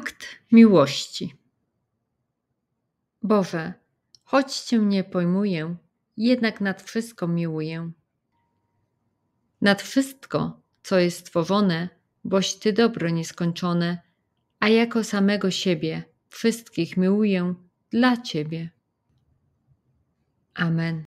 Akt miłości. Boże, choć Cię nie pojmuję, jednak nad wszystko miłuję. Nad wszystko, co jest stworzone, boś Ty dobro nieskończone, a jako samego siebie wszystkich miłuję dla Ciebie. Amen.